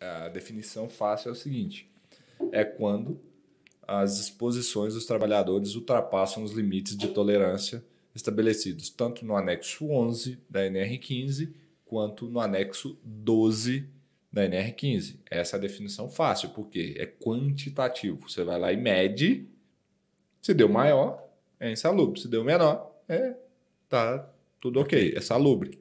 a definição fácil é o seguinte: é quando as exposições dos trabalhadores ultrapassam os limites de tolerância estabelecidos tanto no anexo 11 da NR15 quanto no anexo 12 da NR15. Essa é a definição fácil, porque é quantitativo. Você vai lá e mede, se deu maior, é insalubre, se deu menor, é tá tudo ok, é salubre.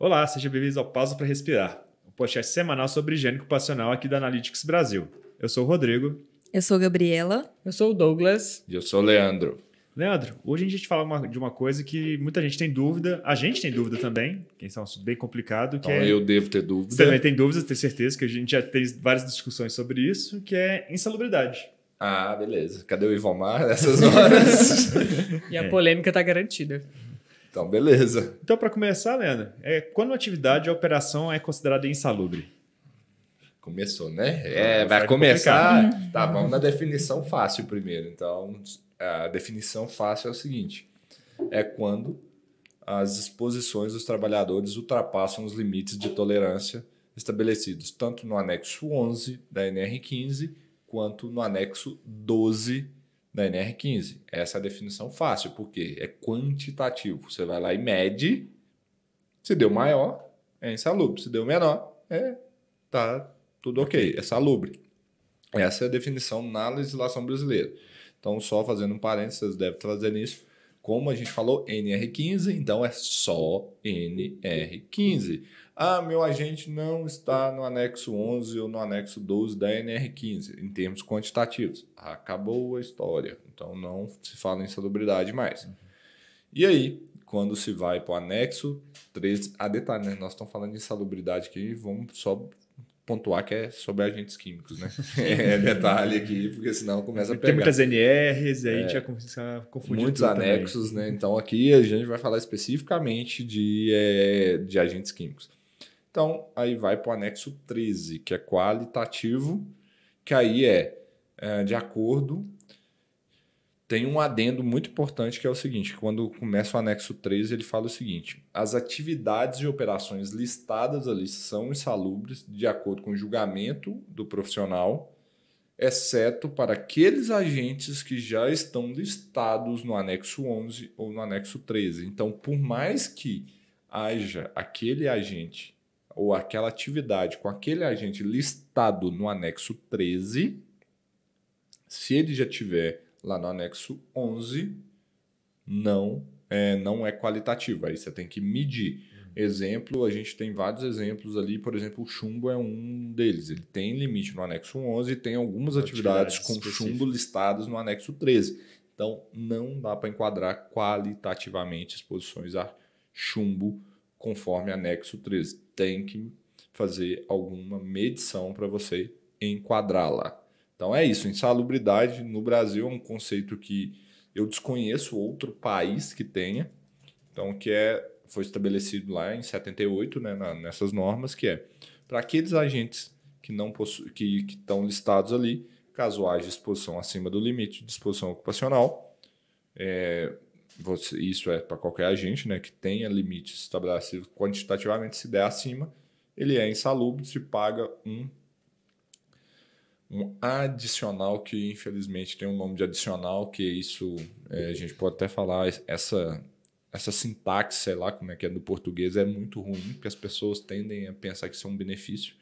Olá, seja bem vindo ao Pausa para Respirar, um podcast semanal sobre higiene ocupacional aqui da Analytics Brasil. Eu sou o Rodrigo. Eu sou a Gabriela. Eu sou o Douglas. E eu sou o Leandro. Leandro, hoje a gente fala uma, de uma coisa que muita gente tem dúvida, a gente tem dúvida também, que é um assunto bem complicado. Que então, é, eu devo ter dúvida. Você também tem dúvidas, tenho certeza, que a gente já tem várias discussões sobre isso, que é insalubridade. Ah, beleza. Cadê o Ivomar nessas horas? e a polêmica está garantida. Então, beleza. Então, para começar, Leandro, é, quando a atividade ou operação é considerada insalubre? Começou, né? Ah, é, vai começar. Complicado. Uhum. Tá, vamos na definição fácil primeiro. Então, a definição fácil é o seguinte: é quando as exposições dos trabalhadores ultrapassam os limites de tolerância estabelecidos tanto no anexo 11 da NR15 quanto no anexo 12 da NR15. Essa é a definição fácil, porque é quantitativo. Você vai lá e mede, se deu maior, é insalubre, se deu menor, é tá tudo ok, é salubre. Essa é a definição na legislação brasileira. Então, só fazendo um parênteses, devem trazer nisso. Como a gente falou, NR15, então é só NR15. Ah, meu agente não está no anexo 11 ou no anexo 12 da NR15, em termos quantitativos. Acabou a história. Então não se fala em salubridade mais. Uhum. E aí, quando se vai para o anexo 13, a detalhe, né? nós estamos falando de insalubridade aqui, vamos só pontuar que é sobre agentes químicos, né? é detalhe aqui, porque senão começa a pegar. Tem muitas NRs, aí é, a gente já é. começa a confundir. Muitos anexos, também. né? Então aqui a gente vai falar especificamente de, é, de agentes químicos. Então aí vai para o anexo 13, que é qualitativo, que aí é, é de acordo tem um adendo muito importante que é o seguinte: quando começa o anexo 3, ele fala o seguinte: as atividades e operações listadas ali são insalubres de acordo com o julgamento do profissional, exceto para aqueles agentes que já estão listados no anexo 11 ou no anexo 13. Então, por mais que haja aquele agente ou aquela atividade com aquele agente listado no anexo 13, se ele já tiver lá no anexo 11, não é, não é qualitativo. Aí você tem que medir. Uhum. Exemplo, a gente tem vários exemplos ali, por exemplo, o chumbo é um deles. Ele tem limite no anexo 11 e tem algumas atividades, atividades com chumbo listadas no anexo 13. Então, não dá para enquadrar qualitativamente exposições a chumbo conforme anexo 13. Tem que fazer alguma medição para você enquadrá-la. Então é isso, insalubridade no Brasil é um conceito que eu desconheço outro país que tenha. Então que é foi estabelecido lá em 78, né, na, nessas normas que é para aqueles agentes que não que estão listados ali, caso haja exposição acima do limite de exposição ocupacional, é, você, isso é para qualquer agente, né, que tenha limites estabelecidos quantitativamente, se der acima, ele é insalubre, se paga um um adicional que infelizmente tem um nome de adicional, que é isso é, a gente pode até falar, essa, essa sintaxe, sei lá como é que é do português, é muito ruim, porque as pessoas tendem a pensar que isso é um benefício.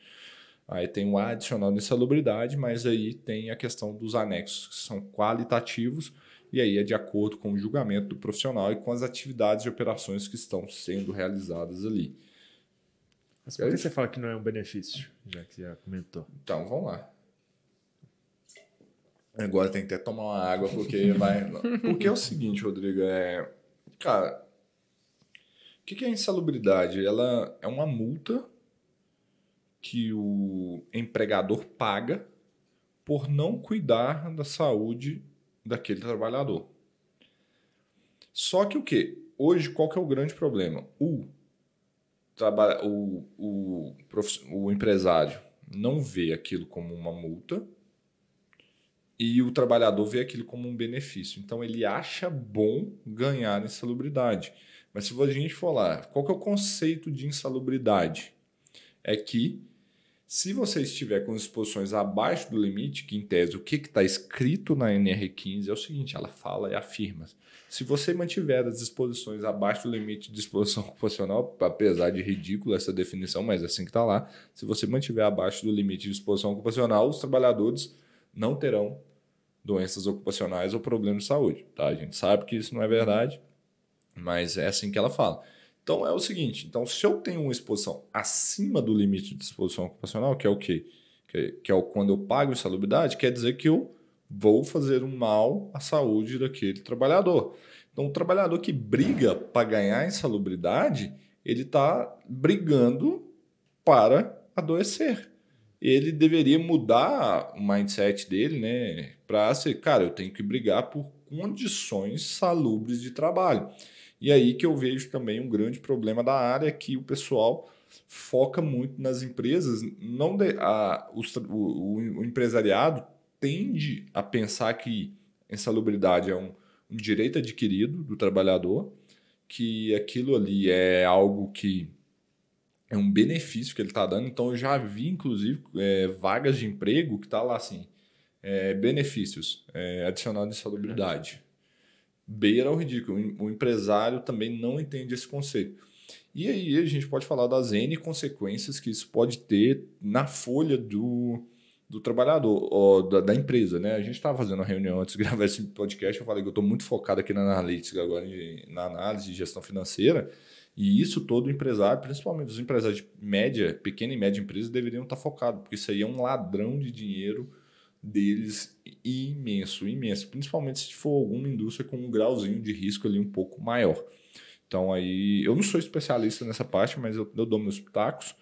Aí tem um adicional de insalubridade, mas aí tem a questão dos anexos, que são qualitativos, e aí é de acordo com o julgamento do profissional e com as atividades e operações que estão sendo realizadas ali. Mas por que você fala que não é um benefício, já que já comentou? Então, vamos lá. Agora tem que até tomar uma água, porque vai. porque é o seguinte, Rodrigo, é. Cara, o que, é insalubridade? Ela é uma multa que o empregador paga por não cuidar da saúde daquele trabalhador. Só que o que? Hoje, qual que é o grande problema? O, o, o, o, o empresário não vê aquilo como uma multa e o trabalhador vê aquilo como um benefício. Então ele acha bom ganhar insalubridade. Mas se a gente for lá, qual que é o conceito de insalubridade? É que se você estiver com exposições abaixo do limite, que em tese o que está escrito na NR15 é o seguinte, ela fala e afirma. Se você mantiver as exposições abaixo do limite de exposição ocupacional, apesar de ridícula essa definição, mas é assim que está lá, se você mantiver abaixo do limite de exposição ocupacional, os trabalhadores não terão doenças ocupacionais ou problemas de saúde. Tá? A gente sabe que isso não é verdade, mas é assim que ela fala. Então é o seguinte: então, se eu tenho uma exposição acima do limite de exposição ocupacional, que é o quê? Que, que é o, quando eu pago insalubridade, quer dizer que eu vou fazer um mal à saúde daquele trabalhador. Então, o trabalhador que briga para ganhar insalubridade, ele está brigando para adoecer ele deveria mudar o mindset dele, né? Para ser, cara, eu tenho que brigar por condições salubres de trabalho. E aí que eu vejo também um grande problema da área que o pessoal foca muito nas empresas, não de, a, o, o, empresariado tende a pensar que insalubridade é um, um direito adquirido do trabalhador, que aquilo ali é algo que é um benefício que ele está dando. Então, eu já vi, inclusive, é, vagas de emprego que está lá assim, é, benefícios, é, adicional de insalubridade. Beira o ridículo. O empresário também não entende esse conceito. E aí a gente pode falar das N consequências que isso pode ter na folha do, do trabalhador, da, da, empresa, né? A gente estava fazendo uma reunião antes de gravar esse podcast, eu falei que eu estou muito focado aqui na analítica agora, na análise de gestão financeira, e isso todo empresário, principalmente os empresários de média, pequena e média empresa, deveriam estar tá focados, porque isso aí é um ladrão de dinheiro deles imenso, imenso. Principalmente se for alguma indústria com um grauzinho de risco ali um pouco maior. Então aí, eu não sou especialista nessa parte, mas eu, eu dou meus pitacos.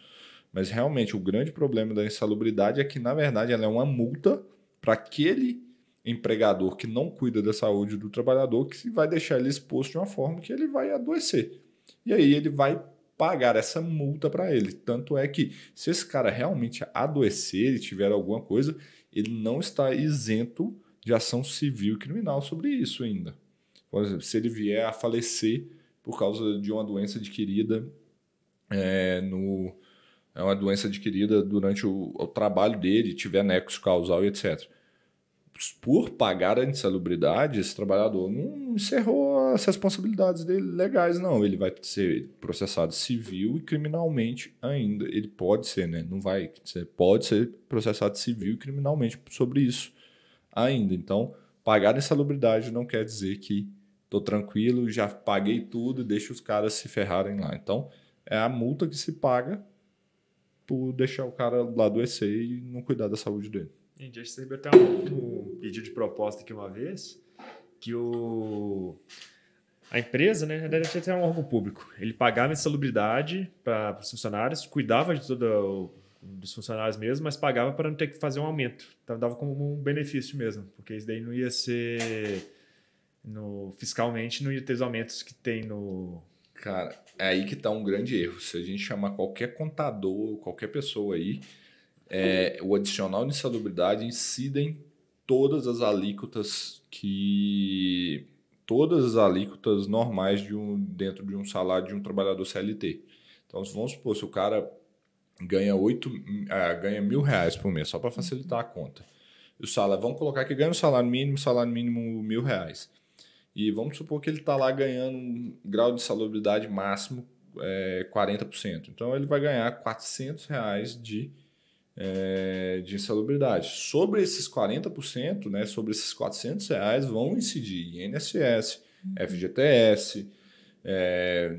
Mas realmente o grande problema da insalubridade é que, na verdade, ela é uma multa para aquele empregador que não cuida da saúde do trabalhador, que vai deixar ele exposto de uma forma que ele vai adoecer e aí ele vai pagar essa multa para ele. Tanto é que se esse cara realmente adoecer e tiver alguma coisa, ele não está isento de ação civil e criminal sobre isso ainda. Por exemplo, se ele vier a falecer por causa de uma doença adquirida é, no é uma doença adquirida durante o, o trabalho dele, tiver nexo causal e etc. Por pagar a insalubridade, esse trabalhador não encerrou as responsabilidades dele legais, não. Ele vai ser processado civil e criminalmente ainda. Ele pode ser, né? Não vai. pode ser processado civil e criminalmente sobre isso ainda. Então, pagar insalubridade não quer dizer que tô tranquilo, já paguei tudo, deixa os caras se ferrarem lá. Então, é a multa que se paga por deixar o cara lá adoecer e não cuidar da saúde dele. Gente, gente recebeu até um, um pedido de proposta aqui uma vez, que o a empresa, né, na verdade, até um órgão público. Ele pagava insalubridade para os funcionários, cuidava de todo o dos funcionários mesmo, mas pagava para não ter que fazer um aumento. Então dava como um benefício mesmo, porque isso daí não ia ser no fiscalmente não ia ter os aumentos que tem no Cara, é aí que tá um grande erro. Se a gente chamar qualquer contador, qualquer pessoa aí, é, o adicional de insalubridade incide em todas as alíquotas que todas as alíquotas normais de um, dentro de um salário de um trabalhador CLT. Então, vamos supor, se o cara ganha, 8, ah, ganha mil reais por mês, só para facilitar a conta. O salário, vamos colocar que ganha o salário mínimo, salário mínimo mil reais. E vamos supor que ele está lá ganhando um grau de salubridade máximo é, eh, 40%. Então, ele vai ganhar 400 reais de é, de insalubridade. Sobre esses 40%, né, sobre esses 400 reais, vão incidir INSS, FGTS, uhum. é,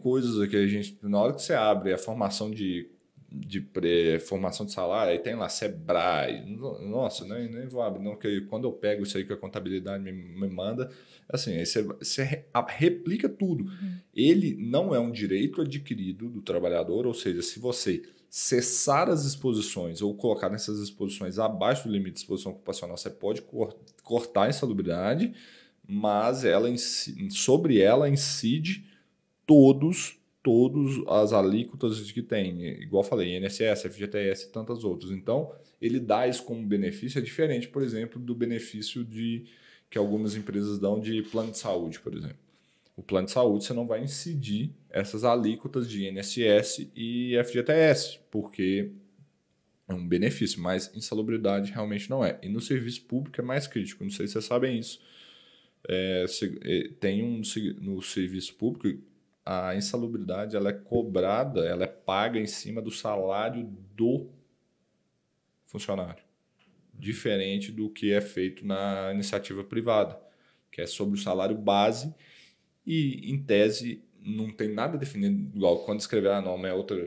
coisas que a gente, na hora que você abre a formação de, de pré, formação de salário, aí tem lá Sebrae, nossa, nem, nem vou abrir não, porque quando eu pego isso aí que a contabilidade me, me manda, assim, aí você, você replica tudo. Uhum. Ele não é um direito adquirido do trabalhador, ou seja, se você cessar as exposições ou colocar nessas exposições abaixo do limite de exposição ocupacional, você pode cor cortar a insalubridade, mas ela sobre ela incide todos todos as alíquotas que tem, igual falei, INSS, FGTS e tantas outras. Então, ele dá isso como benefício, é diferente, por exemplo, do benefício de que algumas empresas dão de plano de saúde, por exemplo o plano de saúde você não vai incidir essas alíquotas de INSS e FGTS, porque é um benefício, mas insalubridade realmente não é. E no serviço público é mais crítico, não sei se vocês sabem isso. É, é tem um no serviço público a insalubridade ela é cobrada, ela é paga em cima do salário do funcionário, diferente do que é feito na iniciativa privada, que é sobre o salário base e, em tese, não tem nada definido, igual quando escreveram a ah, nome é outra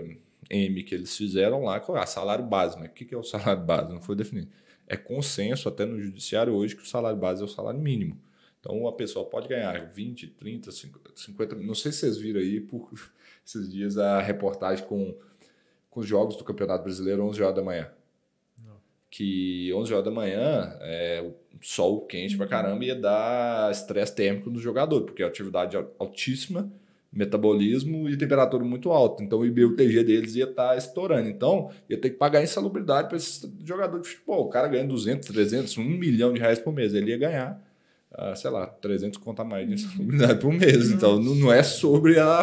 M que eles fizeram lá, ah, salário base, mas né? o que é o salário base? Não foi definido. É consenso até no judiciário hoje que o salário base é o salário mínimo. Então a pessoa pode ganhar 20, 30, 50, não sei se vocês viram aí por esses dias a reportagem com, com os jogos do Campeonato Brasileiro 11 horas da manhã que 11 horas da manhã, é, o sol quente pra uhum. caramba ia dar estresse térmico no jogador, porque a atividade altíssima, metabolismo e temperatura muito alta. Então o IBUTG deles ia estar tá estourando. Então ia ter que pagar insalubridade para esse jogador de futebol. O cara ganha 200, 300, 1 milhão de reais por mês. Ele ia ganhar a, sei lá, 300 conto a mais de uhum. insalubridade por mês. Então, não, não é sobre a.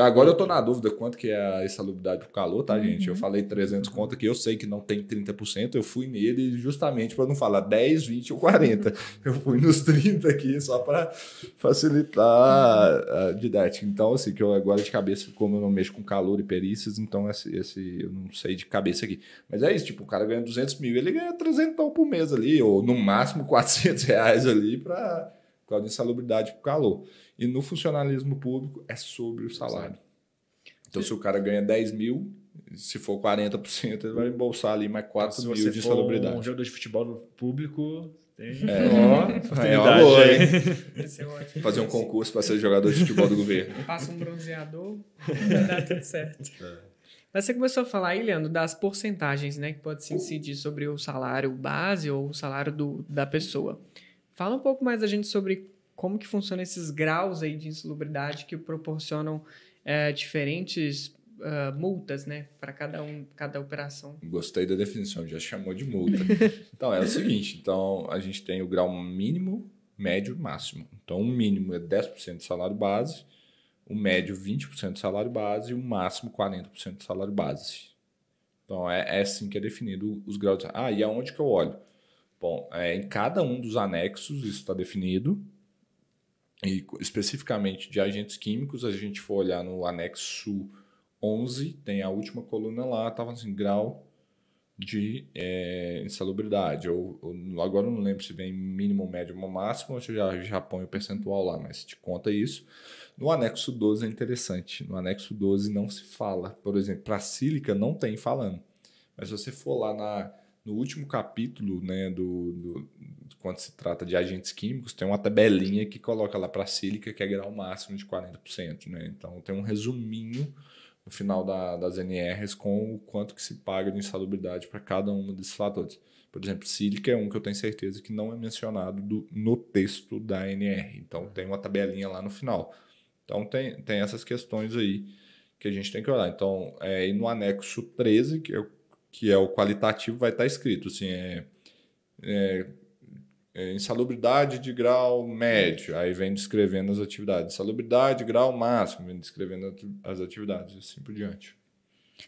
Agora eu tô na dúvida quanto que é a insalubridade pro calor, tá, gente? Eu uhum. falei 300 conto aqui, eu sei que não tem 30%, eu fui nele justamente para não falar 10, 20 ou 40. Eu fui nos 30 aqui só para facilitar a didática. Então, assim, que eu agora de cabeça, como eu não mexo com calor e perícias, então esse, esse eu não sei de cabeça aqui. Mas é isso, tipo, o cara ganha 200 mil, ele ganha 300 por mês ali, ou no máximo 400 reais ali ali para causa de insalubridade por calor. E no funcionalismo público é sobre o salário. Então, se o cara ganha 10 mil, se for 40%, ele vai embolsar ali mais 4 então, mil você de insalubridade. um jogador de futebol público, é, é, é uma boa, hein? É Fazer um concurso para ser jogador de futebol do governo. Passa um bronzeador, vai dar tudo certo. É. Mas você começou a falar aí, Leandro, das porcentagens né, que pode se incidir sobre o salário base ou o salário do, da pessoa. Fala um pouco mais a gente sobre como que funcionam esses graus aí de insalubridade que proporcionam é, diferentes uh, multas, né, para cada um, cada operação. Gostei da definição, já chamou de multa. então é o seguinte, então a gente tem o grau mínimo, médio e máximo. Então o mínimo é 10% do salário base, o médio 20% do salário base e o máximo 40% do salário base. Então é, é assim que é definido os graus. Ah, e aonde que eu olho? Bom, é, em cada um dos anexos isso está definido. E especificamente de agentes químicos, a gente for olhar no anexo 11, tem a última coluna lá, estava assim, grau de é, insalubridade. Ou, agora eu não lembro se vem mínimo, médio ou máximo, ou se eu já, já põe o percentual lá, mas te conta isso. No anexo 12 é interessante. No anexo 12 não se fala. Por exemplo, para sílica não tem falando. Mas se você for lá na no último capítulo, né, do, do, quando se trata de agentes químicos, tem uma tabelinha que coloca lá para a sílica que é grau máximo de 40%, né? Então tem um resuminho no final da, das NRs com o quanto que se paga de insalubridade para cada um desses fatores. Por exemplo, sílica é um que eu tenho certeza que não é mencionado do, no texto da NR. Então tem uma tabelinha lá no final. Então tem, tem essas questões aí que a gente tem que olhar. Então, é, e no anexo 13, que o que é o qualitativo, vai estar tá escrito assim, é, é, é insalubridade de grau médio, aí vem descrevendo as atividades. Insalubridade grau máximo, vem descrevendo as atividades e assim por diante.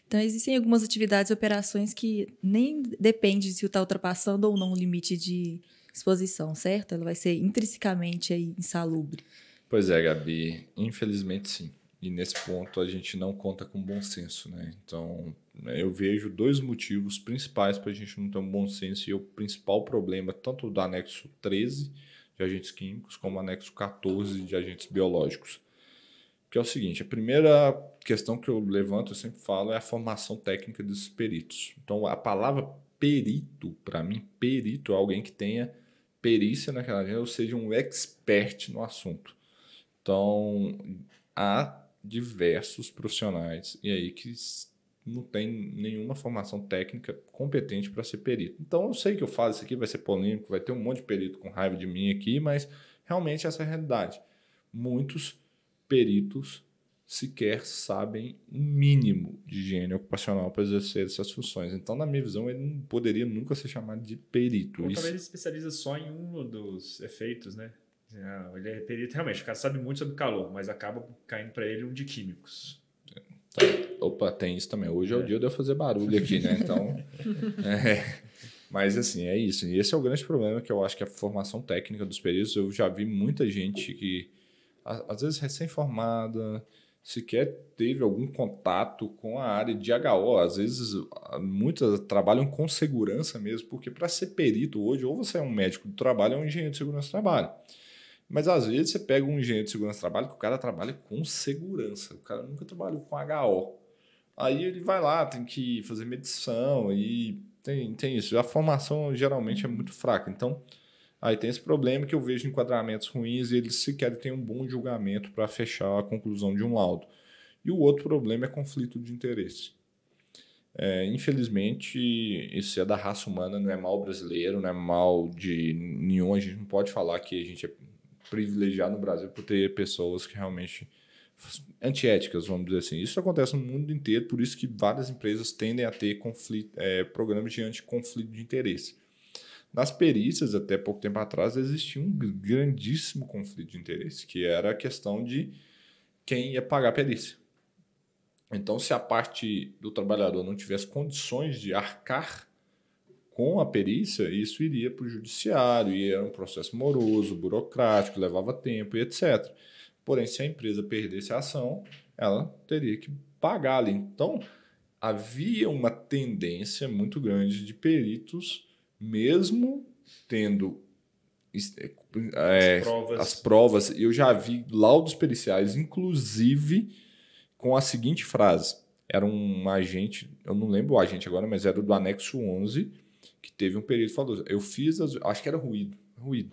Então, existem algumas atividades e operações que nem depende se está ultrapassando ou não o limite de exposição, certo? Ela vai ser intrinsecamente aí insalubre. Pois é, Gabi, infelizmente sim. E nesse ponto a gente não conta com bom senso, né? Então, né? Eu vejo dois motivos principais para a gente não ter um bom senso e é o principal problema tanto do anexo 13 de agentes químicos como anexo 14 de agentes biológicos. Que é o seguinte, a primeira questão que eu levanto, eu sempre falo, é a formação técnica dos peritos. Então, a palavra perito, para mim, perito é alguém que tenha perícia naquela área, ou seja, um expert no assunto. Então, há diversos profissionais e aí que não tem nenhuma formação técnica competente para ser perito. Então eu sei que eu faço isso aqui, vai ser polêmico, vai ter um monte de perito com raiva de mim aqui, mas realmente essa é a realidade. Muitos peritos sequer sabem o um mínimo de higiene ocupacional para exercer essas funções. Então, na minha visão, ele não poderia nunca ser chamado de perito. Ou talvez ele especializa só em um dos efeitos, né? Não, ah, ele é perito, realmente, o cara sabe muito sobre calor, mas acaba caindo para ele um de químicos. É, tá. Opa, tem isso também. Hoje é, é o dia de eu fazer barulho aqui, né? Então. é. Mas assim, é isso. E esse é o grande problema que eu acho que é a formação técnica dos peritos, eu já vi muita gente que, às vezes, recém-formada, sequer teve algum contato com a área de HO. Às vezes, muitas trabalham com segurança mesmo, porque para ser perito hoje, ou você é um médico do trabalho ou um engenheiro de segurança do trabalho. Mas às vezes você pega um engenheiro de segurança do trabalho que o cara trabalha com segurança, o cara nunca trabalhou com HO. Aí ele vai lá, tem que fazer medição e tem, tem isso. A formação geralmente é uhum. muito fraca. Então, aí tem esse problema que eu vejo enquadramentos ruins e eles sequer têm um bom julgamento para fechar a conclusão de um laudo. E o outro problema é conflito de interesse. É, infelizmente, isso é da raça humana, não é mal brasileiro, não é mal de nenhum. A gente não pode falar que a gente é privilegiado no Brasil por ter pessoas que realmente antiéticas, vamos dizer assim. Isso acontece no mundo inteiro, por isso que várias empresas tendem a ter conflito, é, programas de anticonflito de interesse. Nas perícias, até pouco tempo atrás, existia um grandíssimo conflito de interesse, que era a questão de quem ia pagar a perícia. Então, se a parte do trabalhador não tivesse condições de arcar com a perícia, isso iria para o judiciário, e era um processo moroso, burocrático, levava tempo e etc. Porém, se a empresa perdesse a ação, ela teria que pagar ali. Então, havia uma tendência muito grande de peritos, mesmo tendo é, as, é, provas. as provas, eu já vi laudos periciais, inclusive com a seguinte frase: era um agente, eu não lembro o agente agora, mas era do anexo 11, que teve um perito que falou: eu fiz as. Acho que era ruído, ruído.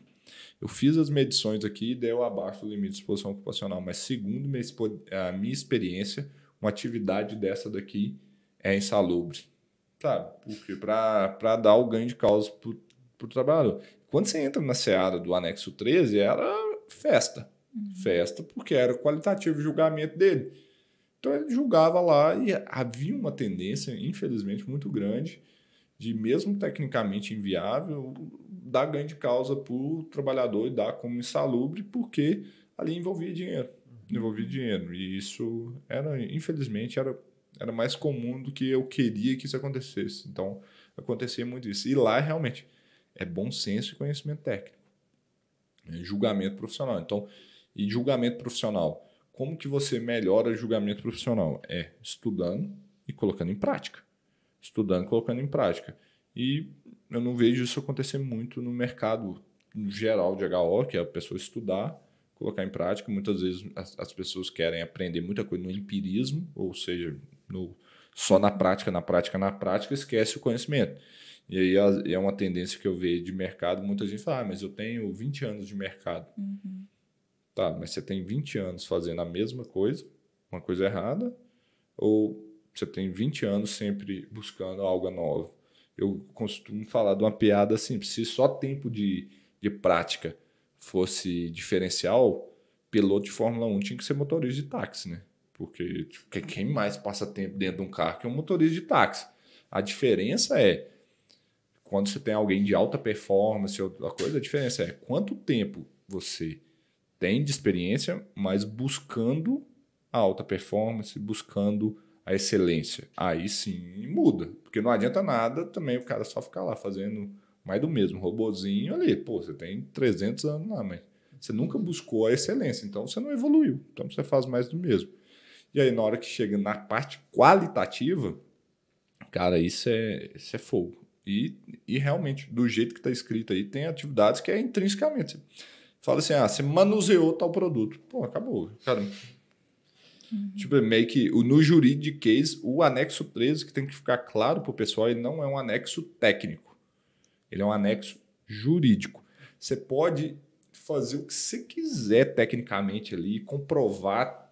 Eu fiz as medições aqui e deu abaixo do limite de exposição ocupacional, mas segundo a minha experiência, uma atividade dessa daqui é insalubre. Sabe? Porque para dar o ganho de causa para o trabalhador. Quando você entra na seara do anexo 13, era festa. Uhum. Festa, porque era o qualitativo julgamento dele. Então ele julgava lá e havia uma tendência, infelizmente, muito grande de, mesmo tecnicamente inviável, dá ganho de causa para o trabalhador e dá como insalubre, porque ali envolvia dinheiro. Uhum. Envolvia dinheiro. E isso era, infelizmente, era, era mais comum do que eu queria que isso acontecesse. Então, acontecia muito isso. E lá, realmente, é bom senso e conhecimento técnico. É julgamento profissional. Então, e julgamento profissional. Como que você melhora julgamento profissional? É estudando e colocando em prática. Estudando e colocando em prática. E eu não vejo isso acontecer muito no mercado geral de HO, que é a pessoa estudar, colocar em prática. Muitas vezes as, as pessoas querem aprender muita coisa no empirismo, ou seja, no, só na prática, na prática, na prática, esquece o conhecimento. E aí é uma tendência que eu vejo de mercado. Muita gente fala, ah, mas eu tenho 20 anos de mercado. Uhum. Tá, mas você tem 20 anos fazendo a mesma coisa, uma coisa errada, ou você tem 20 anos sempre buscando algo novo? Eu costumo falar de uma piada assim, Se só tempo de, de prática fosse diferencial, piloto de Fórmula 1 tinha que ser motorista de táxi, né? Porque tipo, quem mais passa tempo dentro de um carro que é um motorista de táxi. A diferença é quando você tem alguém de alta performance outra coisa, a diferença é quanto tempo você tem de experiência, mas buscando a alta performance, buscando a excelência. Aí sim muda. Porque não adianta nada também o cara só ficar lá fazendo mais do mesmo, robozinho ali. Pô, você tem 300 anos lá, mas você nunca buscou a excelência, então você não evoluiu. Então você faz mais do mesmo. E aí, na hora que chega na parte qualitativa, cara, isso é, isso é fogo. E, e realmente, do jeito que está escrito aí, tem atividades que é intrinsecamente. Você fala assim, ah, você manuseou tal produto. Pô, acabou. Cara, Uhum. Tipo, é meio que no juridiquês, o anexo 13, que tem que ficar claro para o pessoal, ele não é um anexo técnico. Ele é um anexo jurídico. Você pode fazer o que você quiser tecnicamente ali, comprovar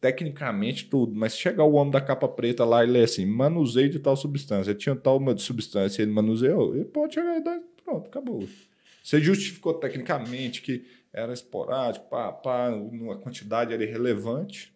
tecnicamente tudo, mas chegar o homem da capa preta lá e ler assim, manuseio de tal substância, tinha tal substância, ele manuseou, ele pode chegar e dar, pronto, acabou. Você justificou tecnicamente que era esporádico, pá, pá, a quantidade era irrelevante,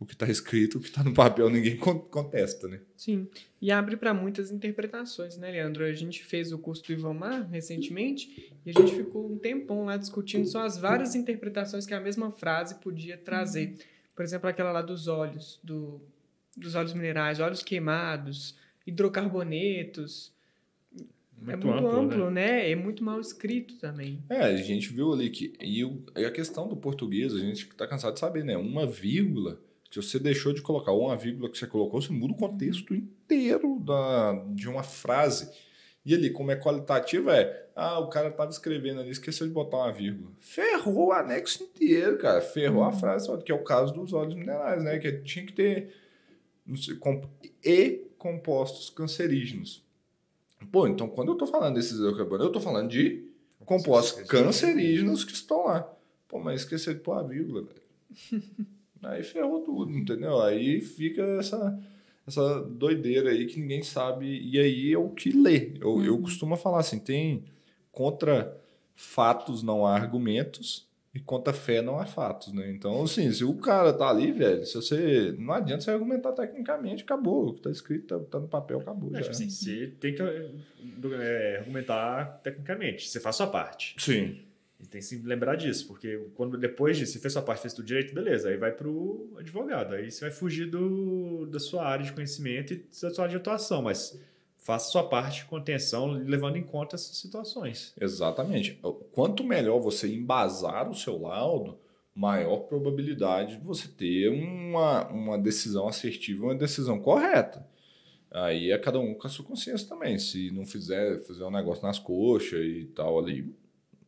o que está escrito, o que está no papel, ninguém contesta, né? Sim. E abre para muitas interpretações, né, Leandro? A gente fez o curso do Ivomar recentemente e a gente ficou um tempão lá discutindo só as várias interpretações que a mesma frase podia trazer. Por exemplo, aquela lá dos olhos, do, dos olhos minerais, olhos queimados, hidrocarbonetos. É muito é muito amplo, amplo né? né? É muito mal escrito também. É, a gente viu ali que. E, o, e a questão do português, a gente está cansado de saber, né? Uma vírgula se você deixou de colocar uma vírgula que você colocou, você muda o contexto inteiro da, de uma frase. E ali, como é qualitativo, é. Ah, o cara estava escrevendo ali, esqueceu de botar uma vírgula. Ferrou o anexo inteiro, cara. Ferrou a frase, que é o caso dos óleos minerais, né? Que tinha que ter. Sei, comp e compostos cancerígenos. Pô, então quando eu estou falando desses carbono, eu estou falando de compostos cancerígenos que estão lá. Pô, mas esqueceu de pôr a vírgula, velho. Aí ferrou tudo, entendeu? Aí fica essa, essa doideira aí que ninguém sabe. E aí é o que lê. Eu, uhum. eu costumo falar assim: tem contra fatos não há argumentos e contra fé não há fatos, né? Então, assim, se o cara tá ali, velho, se você. Não adianta você argumentar tecnicamente, acabou. O que tá escrito, tá, tá no papel, acabou. É, já. Tipo assim, você tem que é, argumentar tecnicamente, você faz a sua parte. Sim. E tem que se lembrar disso, porque quando depois disso, você fez sua parte, fez tudo direito, beleza, aí vai pro advogado. Aí você vai fugir do, da sua área de conhecimento e da sua área de atuação, mas faça sua parte com atenção, levando em conta essas situações. Exatamente. Quanto melhor você embasar o seu laudo, maior probabilidade de você ter uma, uma decisão assertiva, uma decisão correta. Aí é cada um com a sua consciência também. Se não fizer, fizer um negócio nas coxas e tal ali,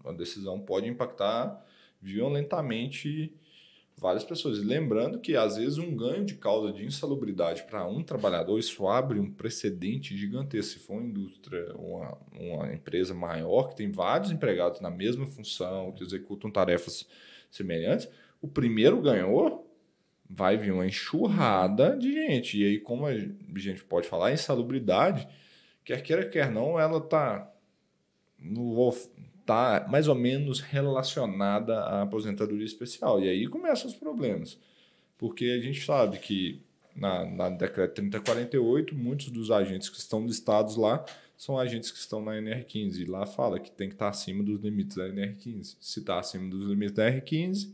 uma decisão pode impactar violentamente várias pessoas. E lembrando que, às vezes, um ganho de causa de insalubridade para um trabalhador, isso abre um precedente gigantesco. Se for uma indústria, uma, uma empresa maior, que tem vários empregados na mesma função, que executam tarefas semelhantes, o primeiro ganhou, vai vir uma enxurrada de gente. E aí, como a gente pode falar, insalubridade, quer queira, quer não, ela está Não vou está mais ou menos relacionada à aposentadoria especial. E aí começam os problemas. Porque a gente sabe que na, na década de 30 48, muitos dos agentes que estão listados lá são agentes que estão na NR15. E lá fala que tem que estar acima dos limites da NR15. Se está acima dos limites da NR15,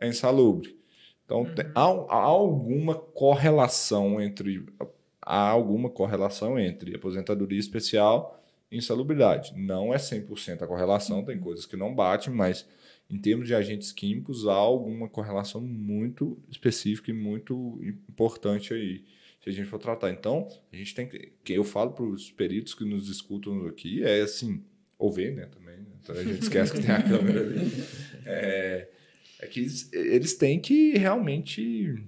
é insalubre. Então, uhum. tem, há, há, alguma correlação entre. Há alguma correlação entre aposentadoria especial insalubridade. Não é 100% a correlação, tem coisas que não batem, mas em termos de agentes químicos, há alguma correlação muito específica e muito importante aí, se a gente for tratar. Então, a gente tem que. que eu falo para os peritos que nos escutam aqui, é assim, ou ver, né, também. Né? Então, a gente esquece que tem a câmera ali. É, é que eles, eles têm que realmente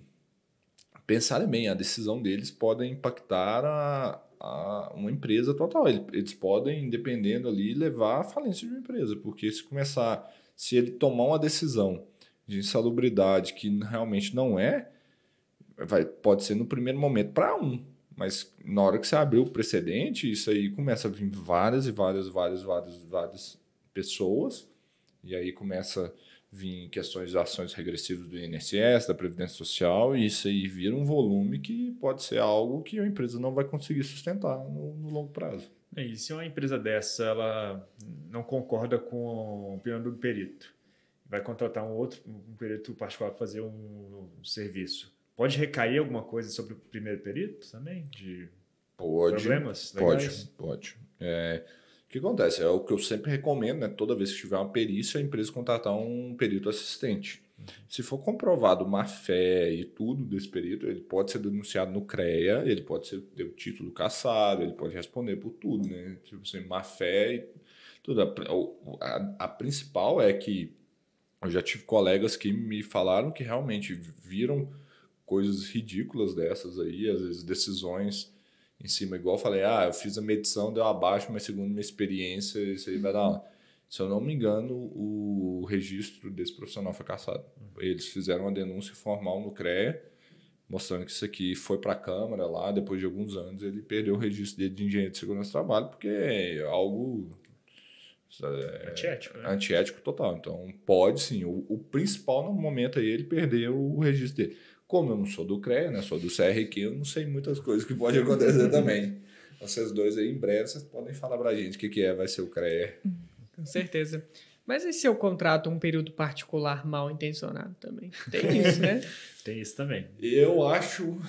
pensarem bem, a decisão deles pode impactar a, a uma empresa total. Eles podem, dependendo ali, levar à falência de uma empresa, porque se começar, se ele tomar uma decisão de insalubridade que realmente não é, vai, pode ser no primeiro momento para um, mas na hora que você abrir o precedente, isso aí começa a vir várias e várias, várias, várias, várias pessoas, e aí começa vir questões de ações regressivas do INSS, da Previdência Social, e isso aí vira um volume que pode ser algo que a empresa não vai conseguir sustentar no, no longo prazo. É, e se uma empresa dessa ela não concorda com a opinião do perito, vai contratar um outro um perito particular para fazer um, um serviço, pode recair alguma coisa sobre o primeiro perito também? De pode, problemas? Legais? Pode, pode. É, que acontece? É o que eu sempre recomendo, né? Toda vez que tiver uma perícia, a empresa contratar um perito assistente. Uhum. Se for comprovado má fé e tudo desse perito, ele pode ser denunciado no CREA, ele pode ser, ter o título caçado, ele pode responder por tudo, né? Tipo assim, má fé e tudo. A, a, a principal é que eu já tive colegas que me falaram que realmente viram coisas ridículas dessas aí, às vezes decisões em cima. Igual eu falei, ah, eu fiz a medição, deu abaixo, mas segundo minha experiência, isso aí vai dar uma... Se eu não me engano, o registro desse profissional foi cassado. Eles fizeram uma denúncia formal no CREA, mostrando que isso aqui foi para a Câmara lá, depois de alguns anos, ele perdeu o registro dele de engenheiro de segurança do trabalho, porque é algo é, antiético. Né? Antiético total. Então, pode sim. O, o, principal no momento aí é ele perder o registro dele. Como eu não sou do CREA, né, sou do CRQ, eu não sei muitas coisas que pode acontecer também. Vocês dois aí, em breve, vocês podem falar pra gente o que, que é, vai ser o CREA. Uhum. Com certeza. Mas e se eu contrato um período particular mal intencionado também? Tem isso, né? tem isso também. Eu acho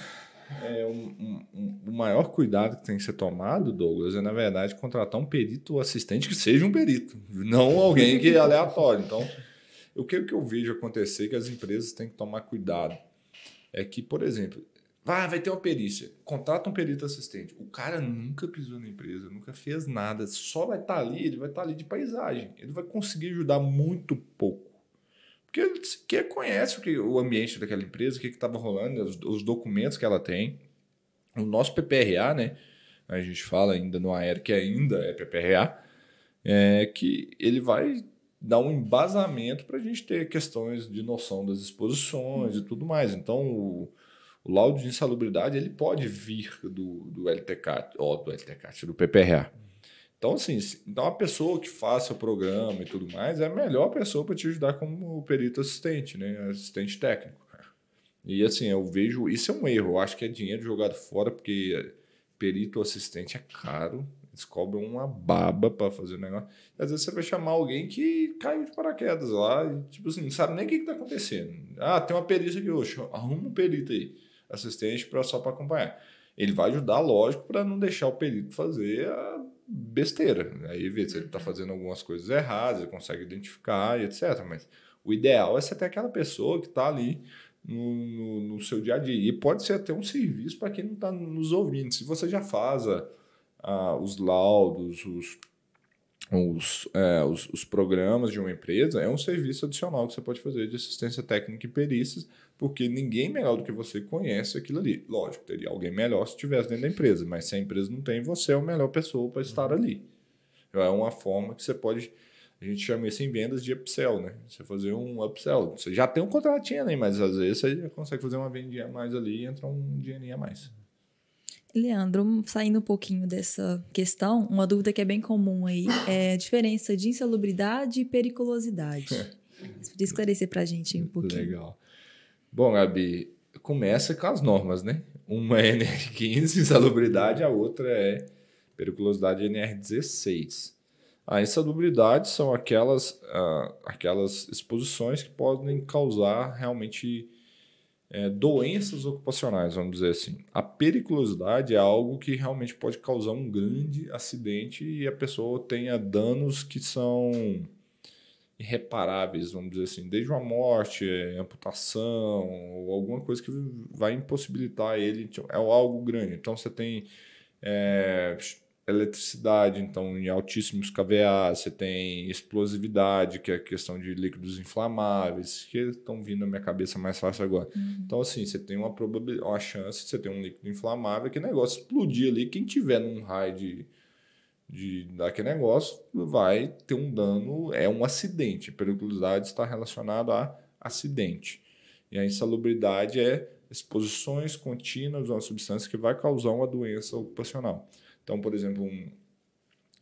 é, um, um, o maior cuidado que tem que ser tomado, Douglas, é, na verdade, contratar um perito assistente que seja um perito, não alguém que é aleatório. Então, o que, o que eu vejo acontecer é que as empresas têm que tomar cuidado é que, por exemplo, vai vai ter uma perícia. Contrata um perito assistente. O cara nunca pisou na empresa, nunca fez nada. Só vai estar tá ali, ele vai estar tá ali de paisagem. Ele vai conseguir ajudar muito pouco. Porque ele sequer conhece o, que, o ambiente daquela empresa, o que estava rolando, os, os, documentos que ela tem. O nosso PPRA, né? A gente fala ainda no AER que ainda é PPRA, é que ele vai dar um embasamento para a gente ter questões de noção das exposições hum. e tudo mais. Então, o, o laudo de insalubridade ele pode vir do, do LTCAT, ou do LTCAT, do PPRA. Então, assim, então a pessoa que faça o programa e tudo mais é a melhor pessoa para te ajudar como perito assistente, né? assistente técnico. E assim, eu vejo, isso é um erro, eu acho que é dinheiro jogado fora, porque perito assistente é caro, eles cobram uma baba para fazer o negócio. às vezes você vai chamar alguém que caiu de paraquedas lá, e, tipo assim, não sabe nem o que, que tá acontecendo. Ah, tem uma perícia aqui, hoje, arruma um perito aí, assistente pra, só para acompanhar. Ele vai ajudar, lógico, para não deixar o perito fazer a besteira. Né? Aí vê se ele tá fazendo algumas coisas erradas, ele consegue identificar e etc. Mas o ideal é você ter aquela pessoa que tá ali no, no, no seu dia a dia. E pode ser até um serviço para quem não tá nos ouvindo. Se você já faz a ah, os laudos, os, os, é, os, os, programas de uma empresa, é um serviço adicional que você pode fazer de assistência técnica e perícias, porque ninguém melhor do que você conhece aquilo ali. Lógico, teria alguém melhor se estivesse dentro da empresa, mas se a empresa não tem, você é a melhor pessoa para estar uhum. ali. Então, é uma forma que você pode. A gente chama isso em vendas de upsell, né? Você fazer um upsell. Você já tem um contratinho ali, mas às vezes você consegue fazer uma vendinha a mais ali e entra um dinheirinho a mais. Leandro, saindo um pouquinho dessa questão, uma dúvida que é bem comum aí é a diferença de insalubridade e periculosidade. Você podia esclarecer para a gente um pouquinho. Legal. Bom, Gabi, começa com as normas, né? Uma é NR15, insalubridade, a outra é periculosidade NR16. A insalubridade são aquelas, ah, aquelas exposições que podem causar realmente é, doenças ocupacionais, vamos dizer assim. A periculosidade é algo que realmente pode causar um grande acidente e a pessoa tenha danos que são irreparáveis, vamos dizer assim, desde uma morte, é, amputação, ou alguma coisa que vai impossibilitar ele, então, é algo grande. Então você tem é, eletricidade, então em altíssimos kVA, você tem explosividade, que é a questão de líquidos inflamáveis, que estão vindo na minha cabeça mais fácil agora. Uhum. Então, assim, você tem uma probabilidade, uma chance de você ter um líquido inflamável, que negócio explodir ali, quem tiver num raio de, de daquele negócio vai ter um dano, é um acidente. A periculosidade está relacionada a acidente. E a insalubridade é exposições contínuas a uma substância que vai causar uma doença ocupacional. Então, por exemplo, um,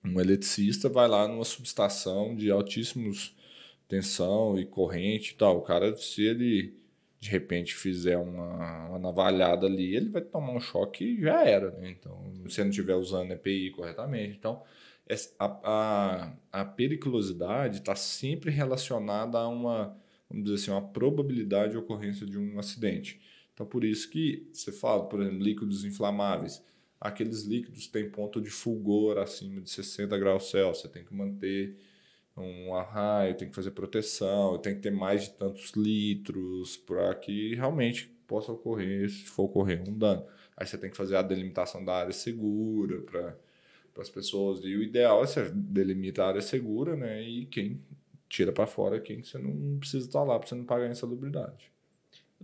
um eletricista vai lá numa subestação de altíssimos tensão e corrente e tal. O cara, se ele de repente fizer uma, uma navalhada ali, ele vai tomar um choque e já era. Né? Então, se não estiver usando EPI corretamente. Então, a, a, a periculosidade está sempre relacionada a uma, vamos dizer assim, uma probabilidade de ocorrência de um acidente. Então, por isso que você fala, por exemplo, líquidos inflamáveis aqueles líquidos têm ponto de fulgor acima de 60 graus Celsius, você tem que manter um arraio, tem que fazer proteção, tem que ter mais de tantos litros para que realmente possa ocorrer, se for ocorrer, um dano. Aí você tem que fazer a delimitação da área segura para as pessoas. E o ideal é você delimitar a área segura, né? E quem tira para fora é quem você não precisa estar tá lá para você não pagar a insalubridade.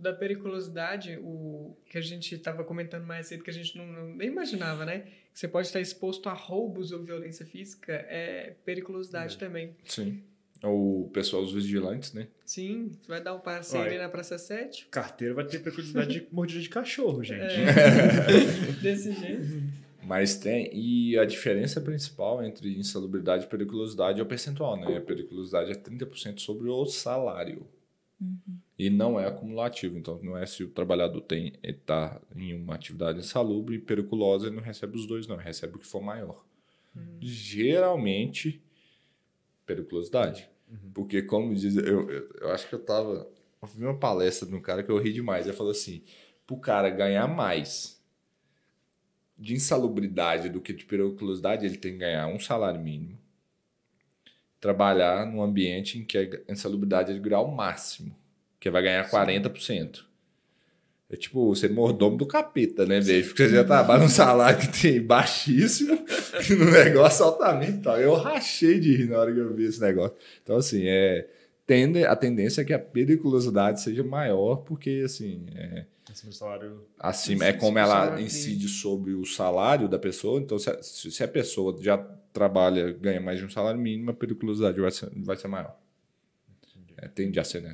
Tipo da periculosidade, o que a gente estava comentando mais cedo, que a gente não, não, nem imaginava, né? Que você pode estar exposto a roubos ou violência física, é periculosidade é. também. Sim. É o pessoal, os vigilantes, né? Sim, você vai dar um passeio ali na Praça 7. Carteiro vai ter periculosidade de mordida de cachorro, gente. É. Desse jeito. Mas tem, e a diferença principal entre insalubridade e periculosidade é o percentual, né? A periculosidade é 30% sobre o salário. Uhum e não é acumulativo. Então, não é se o trabalhador tem está eh, em uma atividade insalubre e periculosa, ele não recebe os dois, não, recebe o que for maior. Uhum. Geralmente, periculosidade. Uhum. Porque, como diz, eu, eu, eu, acho que eu tava. Eu vi uma palestra de um cara que eu ri demais. Ele falou assim: pro cara ganhar mais de insalubridade do que de periculosidade, ele tem que ganhar um salário mínimo. Trabalhar num ambiente em que a insalubridade é de grau máximo que vai ganhar 40%. É tipo, você é mordomo do capeta, né, bicho? Porque você já trabalha tá num salário que tem baixíssimo e no negócio altamente tal. Eu rachei de rir na hora que eu vi esse negócio. Então, assim, é, tende, a tendência é que a periculosidade seja maior, porque, assim. É, acima do salário. Acima, é como ela incide sobre o salário da pessoa. Então, se a, se a pessoa já trabalha, ganha mais de um salário mínimo, a periculosidade vai ser, vai ser maior. É, tende a ser, né?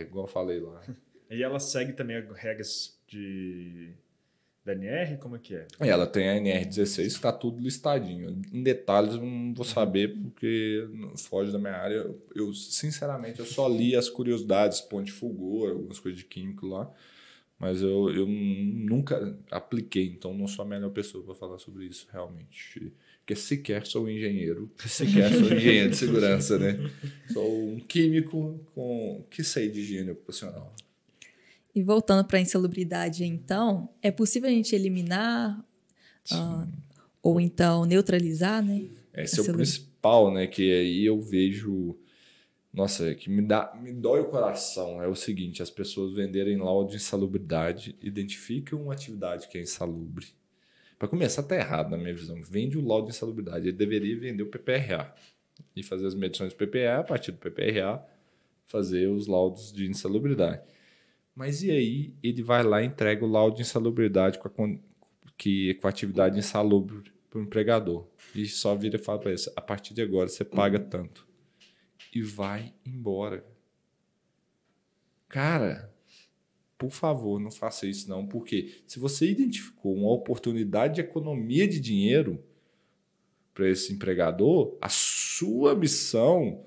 Igual eu falei lá. E ela segue também as regras de da NR? Como é que é? é ela tem a NR16, está tudo listadinho. Em detalhes não vou uhum. saber, porque foge da minha área. Eu, sinceramente, eu só li as curiosidades, ponte fulgor, algumas coisas de químico lá. Mas eu, eu nunca apliquei, então não sou a melhor pessoa para falar sobre isso, realmente porque sequer sou engenheiro, sequer sou engenheiro de segurança, né? Sou um químico com que sei de higiene ocupacional. E voltando para a insalubridade, então, é possível a gente eliminar uh, ou então neutralizar, né? Esse é o principal, né? Que aí eu vejo, nossa, é que me dá, me dói o coração. É o seguinte: as pessoas venderem laudo de insalubridade, identificam uma atividade que é insalubre para começar, tá errado na minha visão. Vende o laudo de insalubridade. Ele deveria vender o PPRA e fazer as medições do PPRA, a partir do PPRA, fazer os laudos de insalubridade. Mas e aí ele vai lá e entrega o laudo de insalubridade com a, que, com a atividade insalubre para o empregador. E só vira e fala para ele, a partir de agora você paga tanto. E vai embora. Cara, por favor, não faça isso não, porque se você identificou uma oportunidade de economia de dinheiro para esse empregador, a sua missão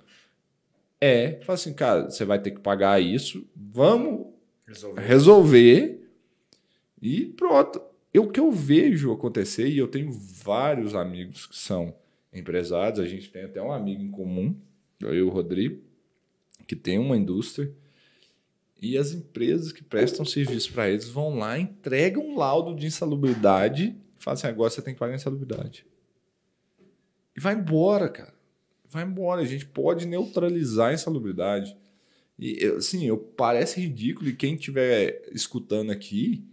é falar assim, cara, você vai ter que pagar isso, vamos resolver, resolver e pronto. E o que eu vejo acontecer, e eu tenho vários amigos que são empresários, a gente tem até um amigo em comum, eu e o Rodrigo, que tem uma indústria, e as empresas que prestam serviço para eles vão lá, entregam um laudo de insalubridade e falam assim: agora você tem que pagar a insalubridade. E vai embora, cara. Vai embora. A gente pode neutralizar a insalubridade. E, assim, eu, parece ridículo e quem estiver escutando aqui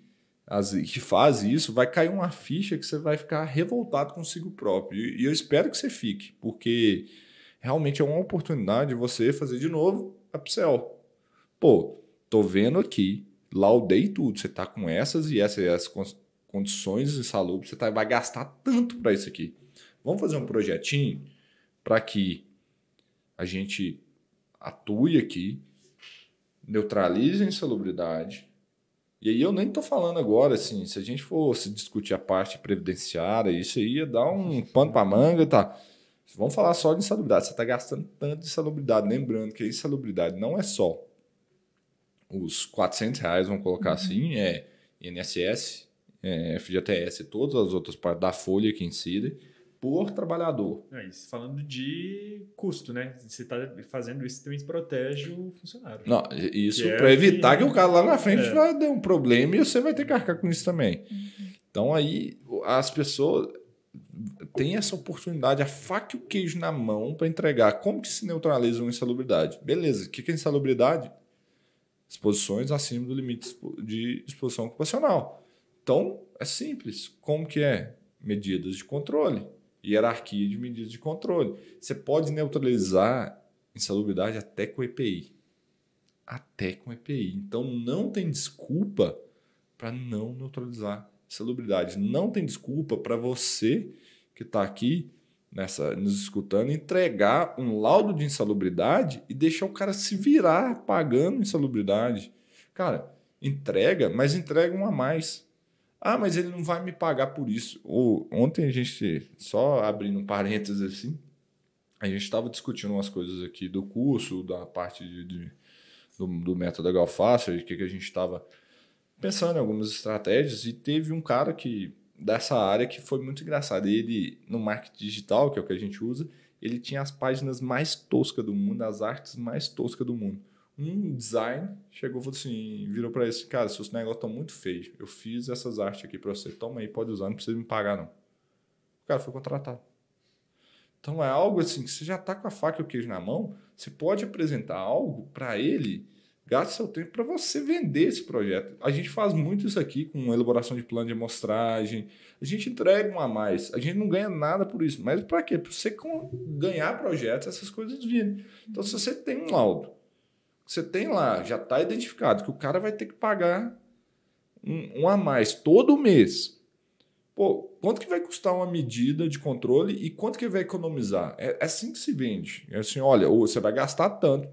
as, que faz isso, vai cair uma ficha que você vai ficar revoltado consigo próprio. E, e eu espero que você fique, porque realmente é uma oportunidade você fazer de novo a Psel. Pô, Tô vendo aqui, laudei tudo. Você tá com essas e essas, e essas condições insalubres, você tá, vai gastar tanto para isso aqui. Vamos fazer um projetinho para que a gente atue aqui, neutralize a insalubridade. E aí eu nem tô falando agora, assim, se a gente fosse discutir a parte previdenciária, isso aí ia dar um pano pra manga, tá? Vamos falar só de insalubridade. Você está gastando tanto de insalubridade. Lembrando que a insalubridade não é só os 400 reais, vamos colocar uhum. assim, é INSS, é FGTS, todas as outras partes da folha que incidem por trabalhador. É isso, falando de custo, né? Você está fazendo isso também protege o funcionário. Não, isso para é evitar que... que... o cara lá na frente é. vai dar um problema e você vai ter que arcar com isso também. Uhum. Então aí as pessoas têm essa oportunidade, a faca e o queijo na mão para entregar. Como que se neutraliza uma insalubridade? Beleza, o que é insalubridade? exposições acima do limite de exposição ocupacional. Então, é simples. Como que é? Medidas de controle, hierarquia de medidas de controle. Você pode neutralizar insalubridade até com EPI. Até com EPI. Então, não tem desculpa para não neutralizar insalubridade. Não tem desculpa para você que está aqui nessa, nos escutando, entregar um laudo de insalubridade e deixar o cara se virar pagando insalubridade. Cara, entrega, mas entrega um a mais. Ah, mas ele não vai me pagar por isso. Ou ontem a gente, só abrindo um parênteses assim, a gente estava discutindo umas coisas aqui do curso, da parte de, de do, do método Galfácio, de que, que a gente estava pensando em algumas estratégias, e teve um cara que dessa área que foi muito engraçado. Ele, no marketing digital, que é o que a gente usa, ele tinha as páginas mais toscas do mundo, as artes mais toscas do mundo. Um design chegou e falou assim, virou para esse assim, cara, seus negócios estão muito feios. Eu fiz essas artes aqui para você. Toma aí, pode usar, não precisa me pagar não. O cara foi contratado. Então é algo assim, que você já está com a faca e o queijo na mão, você pode apresentar algo para ele Gaste seu tempo para você vender esse projeto. A gente faz muito isso aqui com elaboração de plano de amostragem. A gente entrega um a mais. A gente não ganha nada por isso. Mas para quê? Para você ganhar projetos, essas coisas virem. Então, se você tem um laudo, você tem lá, já está identificado que o cara vai ter que pagar um, um a mais todo mês. Pô, quanto que vai custar uma medida de controle e quanto que vai economizar? É, é assim que se vende. É assim, olha, você vai gastar tanto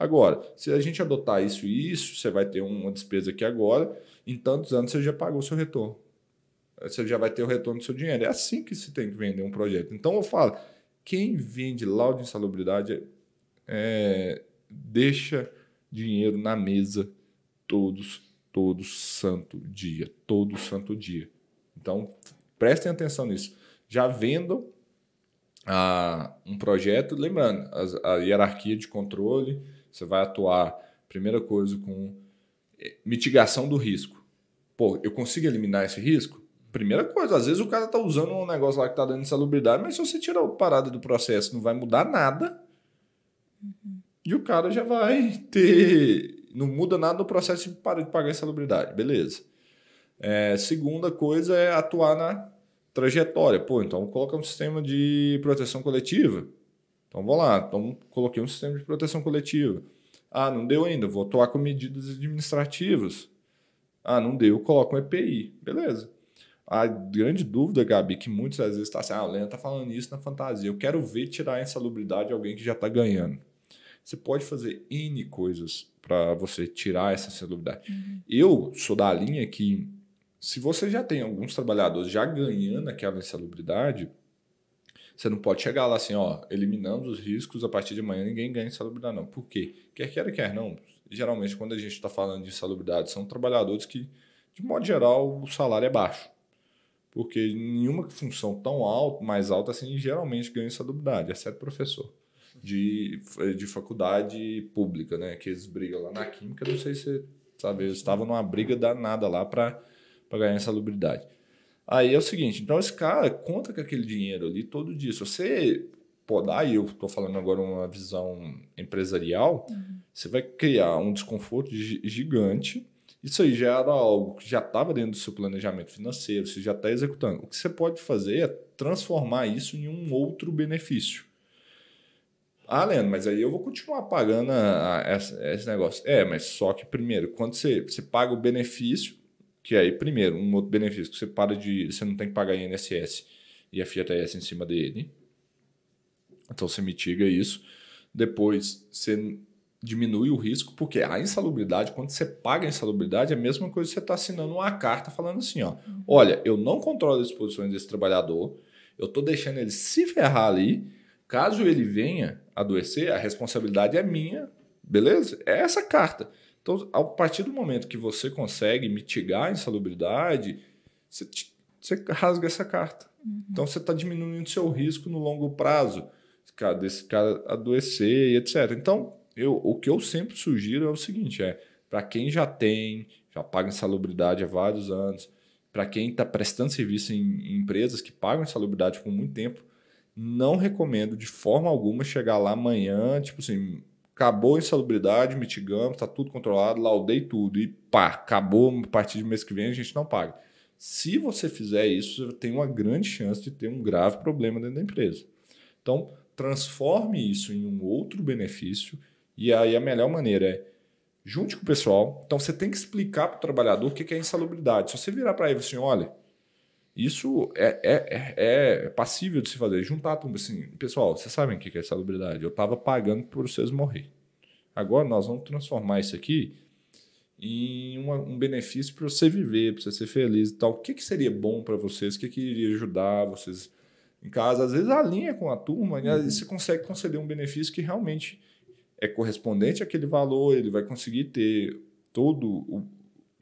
Agora, se a gente adotar isso e isso, você vai ter uma despesa aqui agora, em tantos anos você já pagou seu retorno. Você já vai ter o retorno do seu dinheiro. É assim que se tem que vender um projeto. Então eu falo, quem vende laudo de insalubridade é, deixa dinheiro na mesa todos, todo santo dia, todo santo dia. Então prestem atenção nisso. Já vendam ah, um projeto, lembrando, a, a hierarquia de controle, você vai atuar, primeira coisa, com eh, mitigação do risco. Pô, eu consigo eliminar esse risco? Primeira coisa, às vezes o cara tá usando um negócio lá que tá dando insalubridade, mas se você tirar a parada do processo, não vai mudar nada. Uhum. E o cara já vai ter. Não muda nada no processo de parar de pagar insalubridade, beleza. É, segunda coisa é atuar na trajetória. Pô, então coloca um sistema de proteção coletiva então vou lá, então coloquei um sistema de proteção coletiva. Ah, não deu ainda, vou atuar com medidas administrativas. Ah, não deu, coloco um EPI. Beleza. A grande dúvida, Gabi, que muitas vezes está assim, ah, o Lena está falando isso na fantasia, eu quero ver tirar a insalubridade de alguém que já está ganhando. Você pode fazer N coisas para você tirar essa insalubridade. Uhum. Eu sou da linha que, se você já tem alguns trabalhadores já ganhando aquela insalubridade, você não pode chegar lá assim, ó, eliminamos os riscos, a partir de amanhã ninguém ganha insalubridade, não. Por quê? Quer queira, quer não. Geralmente, quando a gente está falando de insalubridade, são trabalhadores que, de modo geral, o salário é baixo. Porque nenhuma função tão alta, mais alta assim, geralmente ganha insalubridade, exceto professor. De, de faculdade pública, né? Que eles brigam lá na química, não sei se você sabe, eles estavam numa briga danada lá para ganhar insalubridade. Aí é o seguinte, então esse cara conta com aquele dinheiro ali todo dia. Se você podar, e eu estou falando agora uma visão empresarial, uhum. você vai criar um desconforto gigante. Isso aí já era algo que já estava dentro do seu planejamento financeiro, você já está executando. O que você pode fazer é transformar isso em um outro benefício. Ah, Leandro, mas aí eu vou continuar pagando a, a, a, esse negócio. É, mas só que primeiro, quando você, você paga o benefício, que aí, primeiro, um outro benefício, que você para de. Você não tem que pagar INSS e a FGTS em cima dele. Então você mitiga isso. Depois você diminui o risco, porque a insalubridade, quando você paga a insalubridade, é a mesma coisa que você está assinando uma carta falando assim: ó, uhum. olha, eu não controlo as disposições desse trabalhador, eu estou deixando ele se ferrar ali. Caso ele venha adoecer, a responsabilidade é minha, beleza? É essa carta. Então, a partir do momento que você consegue mitigar a insalubridade, você, você rasga essa carta. Uhum. Então, você está diminuindo seu risco no longo prazo, desse cara adoecer e etc. Então, eu, o que eu sempre sugiro é o seguinte: é para quem já tem, já paga insalubridade há vários anos, para quem está prestando serviço em, em empresas que pagam insalubridade por muito tempo, não recomendo de forma alguma chegar lá amanhã, tipo assim, acabou a insalubridade, mitigamos, está tudo controlado, laudei tudo e pá, acabou a partir do mês que vem a gente não paga. Se você fizer isso, você tem uma grande chance de ter um grave problema dentro da empresa. Então, transforme isso em um outro benefício e aí a melhor maneira é junte com o pessoal. Então, você tem que explicar para o trabalhador o que é insalubridade. Se você virar para ele assim, olha, isso é, é, é, é, passível de se fazer. Juntar tudo assim, pessoal, vocês sabem o que é salubridade? Eu estava pagando por vocês morrer. Agora nós vamos transformar isso aqui em uma, um benefício para você viver, para você ser feliz e tal. O que, que seria bom para vocês? O que, que iria ajudar vocês em casa? Às vezes alinha com a turma né? Uhum. e você consegue conceder um benefício que realmente é correspondente àquele valor, ele vai conseguir ter todo o,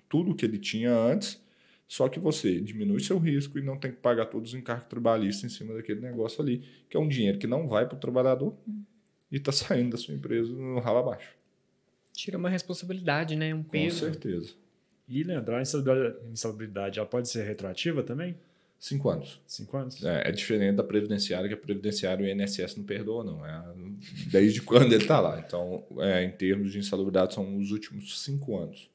tudo que ele tinha antes só que você diminui seu risco e não tem que pagar todos os encargos trabalhistas em cima daquele negócio ali, que é um dinheiro que não vai para o trabalhador uhum. e está saindo da sua empresa no ralo abaixo. Tira uma responsabilidade, né? Um peso. Com certeza. E, Leandro, a insalubridade, ela pode ser retroativa também? Cinco anos. Cinco anos? É, é, diferente da previdenciária, que a previdenciária o INSS não perdoa, não. É desde quando ele está lá. Então, é, em termos de insalubridade, são os últimos cinco anos.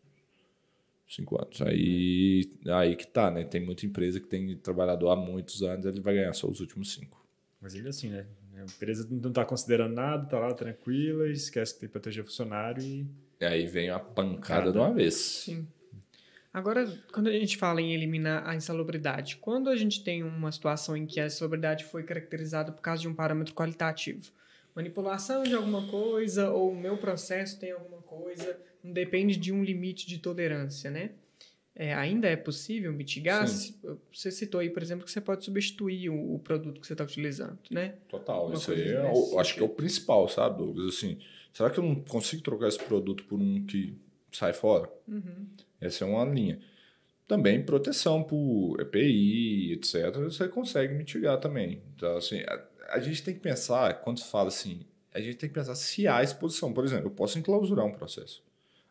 Cinco anos. Aí, aí que tá, né? Tem muita empresa que tem trabalhador há muitos anos, ele vai ganhar só os últimos cinco. Mas ele é assim, né? A empresa não tá considerando nada, tá lá tranquila, esquece que tem que proteger funcionário e. E aí vem a pancada de uma vez. Sim. Agora, quando a gente fala em eliminar a insalubridade, quando a gente tem uma situação em que a insalubridade foi caracterizada por causa de um parâmetro qualitativo, manipulação de alguma coisa ou o meu processo tem alguma coisa, não depende de um limite de tolerância, né? É, ainda é possível mitigar? Sim. Você citou aí, por exemplo, que você pode substituir o, o produto que você está utilizando, né? Total, isso aí é, o, acho que é o tipo. principal, sabe, Douglas? Assim, será que eu não consigo trocar esse produto por um que sai fora? Uhum. Essa é uma linha. Também proteção por EPI, etc., você consegue mitigar também. Então, assim, é, a gente tem que pensar, quando se fala assim, a gente tem que pensar se há exposição. Por exemplo, eu posso enclausurar um processo.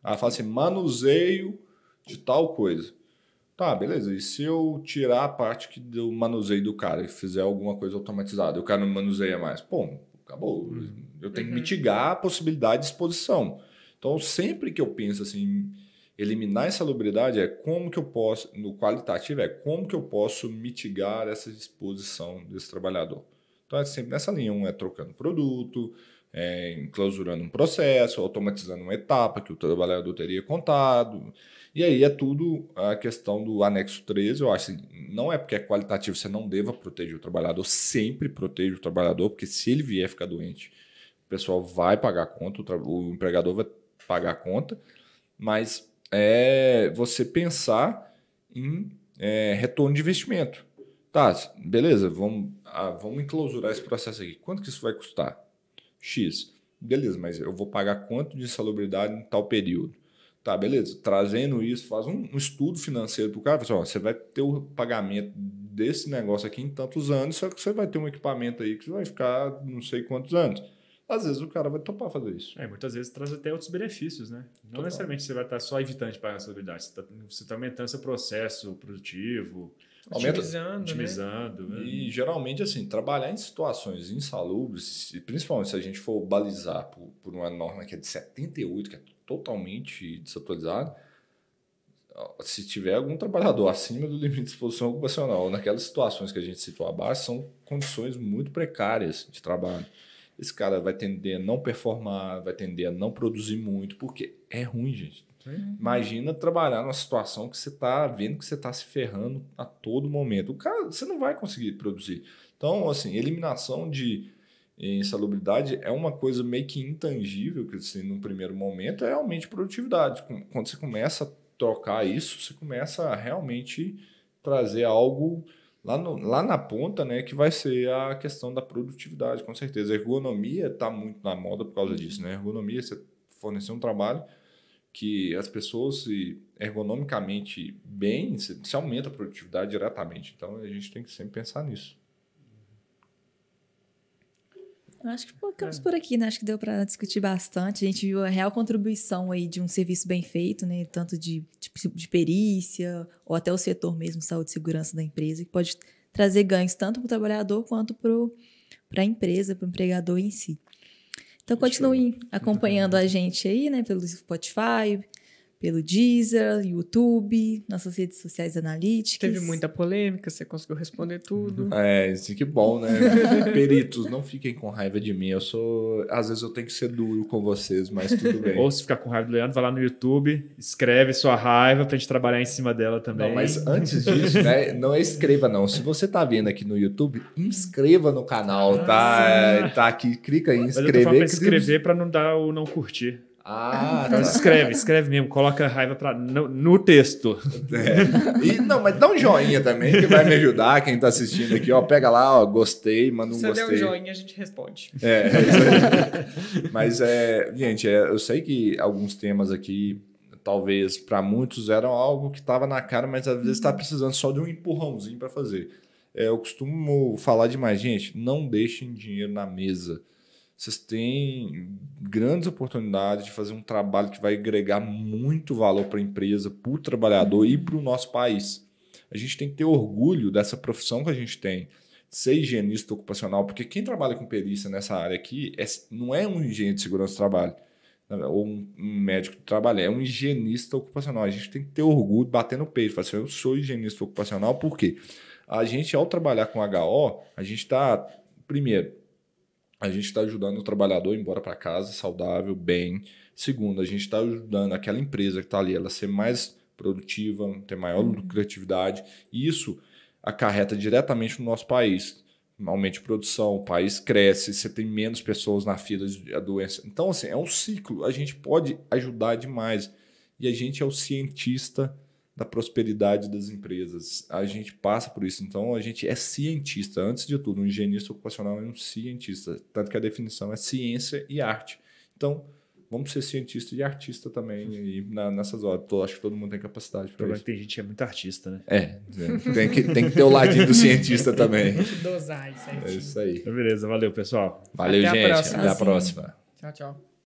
Ah, fala assim, manuseio de tal coisa. Tá, beleza. E se eu tirar a parte que do manuseio do cara e fizer alguma coisa automatizada, o cara não manuseia mais? Pô, acabou. Uhum. Eu tenho que uhum. mitigar a possibilidade de exposição. Então, sempre que eu penso assim, eliminar essa lubridade é como que eu posso, no qualitativo, é como que eu posso mitigar essa exposição desse trabalhador. Então é sempre nessa linha, um é trocando produto, é, clausurando um processo, automatizando uma etapa que o trabalhador teria contado. E aí é tudo a questão do anexo 13, eu acho que assim, não é porque é qualitativo, você não deva proteger o trabalhador, sempre proteja o trabalhador, porque se ele vier ficar doente, o pessoal vai pagar a conta, o, o empregador vai pagar a conta, mas é você pensar em é, retorno de investimento. Tá, beleza, vamos, ah, vamos enclausurar esse processo aqui. Quanto que isso vai custar? X. Beleza, mas eu vou pagar quanto de insalubridade em tal período? Tá, beleza. Trazendo isso, faz um, um estudo financeiro para o cara. Fala assim, ó, você vai ter o pagamento desse negócio aqui em tantos anos, só que você vai ter um equipamento aí que vai ficar não sei quantos anos. Às vezes o cara vai topar fazer isso. É, muitas vezes traz até outros benefícios, né? Não Total. necessariamente você vai estar só evitando de pagar a insalubridade, você está tá aumentando seu processo produtivo. Aumenta, otimizando, né? otimizando né? E geralmente, assim, trabalhar em situações insalubres, principalmente se a gente for balizar por, por uma norma que é de 78, que é totalmente desatualizada, se tiver algum trabalhador acima do limite de exposição ocupacional, naquelas situações que a gente citou abaixo, são condições muito precárias de trabalho. Esse cara vai tender a não performar, vai tender a não produzir muito, porque é ruim, gente. Uhum. Imagina trabalhar numa situação que você está vendo que você está se ferrando a todo momento. O cara, você não vai conseguir produzir. Então, assim, eliminação de eh, insalubridade é uma coisa meio que intangível, que assim, no primeiro momento é realmente produtividade. Quando você começa a trocar isso, você começa a realmente trazer algo lá, no, lá na ponta, né, que vai ser a questão da produtividade, com certeza. A ergonomia está muito na moda por causa disso, né? A ergonomia, você fornecer um trabalho que as pessoas se ergonomicamente bem, se aumenta a produtividade diretamente. Então a gente tem que sempre pensar nisso. Acho que ficamos é. por aqui, né? Acho que deu para discutir bastante. A gente viu a real contribuição aí de um serviço bem feito, né? Tanto de, de, de perícia ou até o setor mesmo, saúde e segurança da empresa, que pode trazer ganhos tanto para o trabalhador quanto para a empresa, para o empregador em si. Então, continuem acompanhando a gente aí, né, pelo Spotify, pelo Deezer, YouTube, nossas redes sociais analíticas. Teve muita polêmica, você conseguiu responder tudo. Uhum. É, isso que bom, né? Peritos, não fiquem com raiva de mim. Eu sou. Às vezes eu tenho que ser duro com vocês, mas tudo bem. Ou se ficar com raiva do Leandro, vai lá no YouTube, escreve sua raiva pra gente trabalhar em cima dela também. Não, mas antes disso, né? Não é escreva, não. Se você tá vendo aqui no YouTube, inscreva no canal, tá? Tá aqui, clica em inscrever. Mas eu tô pra inscrever pra não dar o não curtir. Ah, então tá. escreve, escreve mesmo, coloca raiva pra, no, no texto. É. E, não, mas dá um joinha também, que vai me ajudar, quem tá assistindo aqui, ó, pega lá, ó, gostei, manda um Se gostei. Se der um joinha, a gente responde. É, é mas, é, gente, é, eu sei que alguns temas aqui, talvez para muitos, eram algo que tava na cara, mas às vezes tá uhum. precisando só de um empurrãozinho para fazer. É, eu costumo falar demais, gente, não deixem dinheiro na mesa vocês têm grandes oportunidades de fazer um trabalho que vai agregar muito valor para a empresa, para o trabalhador e para o nosso país. A gente tem que ter orgulho dessa profissão que a gente tem, ser higienista ocupacional, porque quem trabalha com perícia nessa área aqui é, não é um engenheiro de segurança do trabalho né, ou um, médico do trabalho, é um higienista ocupacional. A gente tem que ter orgulho, bater no peito, falar assim, eu sou higienista ocupacional, por quê? A gente, ao trabalhar com HO, a gente está, primeiro, a gente está ajudando o trabalhador a ir embora para casa saudável, bem. Segundo, a gente está ajudando aquela empresa que está ali, ela ser mais produtiva, ter maior uhum. lucratividade. E isso acarreta diretamente no nosso país. aumente a produção, o país cresce, você tem menos pessoas na fila da doença. Então, assim, é um ciclo. A gente pode ajudar demais. E a gente é o cientista da prosperidade das empresas. A gente passa por isso. Então, a gente é cientista. Antes de tudo, um engenheiro ocupacional é um cientista. Tanto que a definição é ciência e arte. Então, vamos ser cientista e artista também e uhum. na, nessas horas. Tô, acho que todo mundo tem capacidade para é isso. Tem gente que é muito artista, né? É, é. Tem que, tem que ter o ladinho do cientista também. Dosar, É isso aí. Então, beleza, valeu, pessoal. Valeu, Até gente. A Até a próxima. Tchau, tchau.